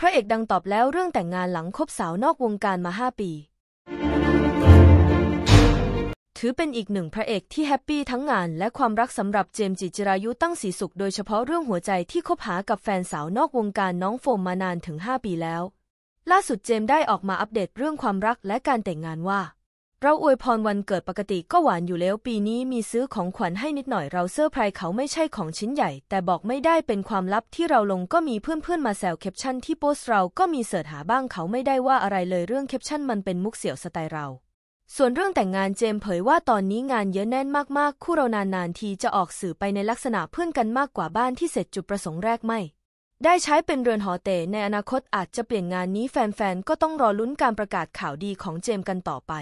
พระเอกดังตอบแล้วเรื่องแต่งงานหลังคบสาวนอกวงการมาห้าปี ถือเป็นอีกหนึ่งพระเอกที่แฮปปี้ทั้งงานและความรักสำหรับเจมส์จิจิรายุตั้งสีสุขโดยเฉพาะเรื่องหัวใจที่คบหากับแฟนสาวนอกวงการน้องโฟมมานานถึง 5 ปีแล้ว ล่าสุดเจมส์ได้ออกมาอัปเดตเรื่องความรักและการแต่งงานว่าเราอวยพรวันเกิดปกติก็หวานอยู่แล้ว ปีนี้มีซื้อของขวัญให้นิดหน่อยเราเซอร์ไพรส์เขาไม่ใช่ของชิ้นใหญ่ แต่บอกไม่ได้เป็นความลับที่เราลงก็มีเพื่อนๆ มาแซวแคปชั่นที่โพสต์เราก็มีเสิร์ชหาบ้างเขาไม่ได้ว่าอะไรเลยเรื่องแคปชั่นมันเป็นมุกเสี่ยวสไตล์เรา ส่วนเรื่องแต่งงานเจมเผยว่า ตอนนี้งานเยอะแน่นมาก ๆ คู่เรานานๆทีจะออกสื่อไปในลักษณะเพื่อนกันมากกว่าบ้านที่เสร็จจุดประสงค์แรกไม่ได้ใช้เป็นเรือนหอเตในอนาคตอาจจะเปลี่ยนงานนี้แฟนๆก็ต้องรอลุ้นการประกาศข่าวดีของเจมกันต่อไป